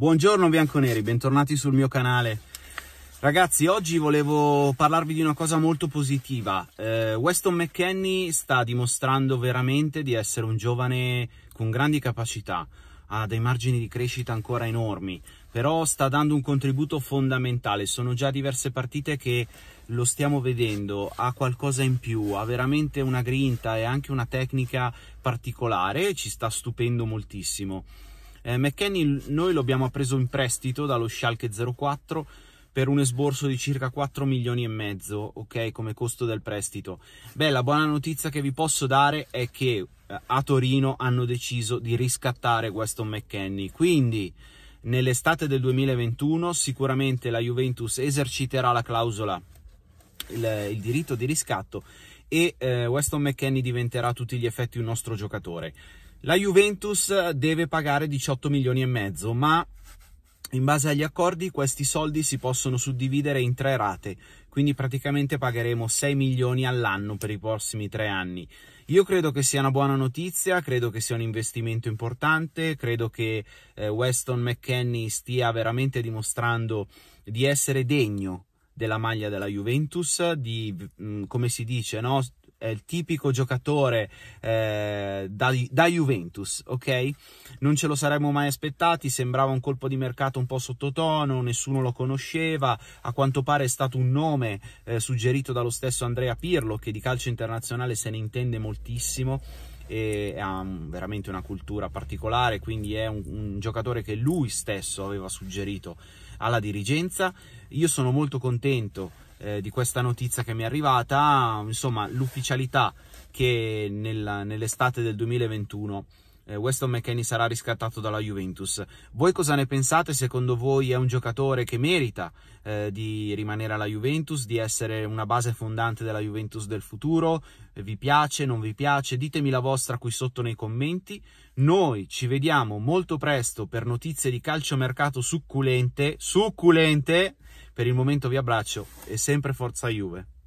Buongiorno bianconeri, bentornati sul mio canale. Ragazzi, oggi volevo parlarvi di una cosa molto positiva. Eh, Weston McKenney sta dimostrando veramente di essere un giovane con grandi capacità, ha dei margini di crescita ancora enormi, però sta dando un contributo fondamentale. Sono già diverse partite che lo stiamo vedendo, ha qualcosa in più, ha veramente una grinta e anche una tecnica particolare, ci sta stupendo moltissimo. Eh, McKennie noi lo abbiamo preso in prestito dallo Schalke 04 per un esborso di circa 4 milioni e mezzo, ok, come costo del prestito. Beh, la buona notizia che vi posso dare è che eh, a Torino hanno deciso di riscattare Weston McKenny. quindi nell'estate del 2021 sicuramente la Juventus eserciterà la clausola il, il diritto di riscatto e eh, Weston McKennie diventerà a tutti gli effetti un nostro giocatore. La Juventus deve pagare 18 milioni e mezzo, ma in base agli accordi questi soldi si possono suddividere in tre rate, quindi praticamente pagheremo 6 milioni all'anno per i prossimi tre anni. Io credo che sia una buona notizia, credo che sia un investimento importante, credo che eh, Weston McKenney stia veramente dimostrando di essere degno della maglia della Juventus, di, come si dice, no? è il tipico giocatore eh, da, da, Juventus, ok? Non ce lo saremmo mai aspettati, sembrava un colpo di mercato un po' sottotono, nessuno lo conosceva, a quanto pare è stato un nome eh, suggerito dallo stesso Andrea Pirlo che di calcio internazionale se ne intende moltissimo e ha veramente una cultura particolare, quindi è un, un giocatore che lui stesso aveva suggerito alla dirigenza. Io sono molto contento eh, di questa notizia che mi è arrivata, insomma l'ufficialità che nella, nell'estate del 2021 eh, Weston McKennie sarà riscattato dalla Juventus. Voi cosa ne pensate? Secondo voi è un giocatore che merita eh, di rimanere alla Juventus, di essere una base fondante della Juventus del futuro? Eh, vi piace, non vi piace? Ditemi la vostra qui sotto nei commenti. Noi ci vediamo molto presto per notizie di calciomercato succulente, succulente. Per il momento vi abbraccio e sempre forza Juve.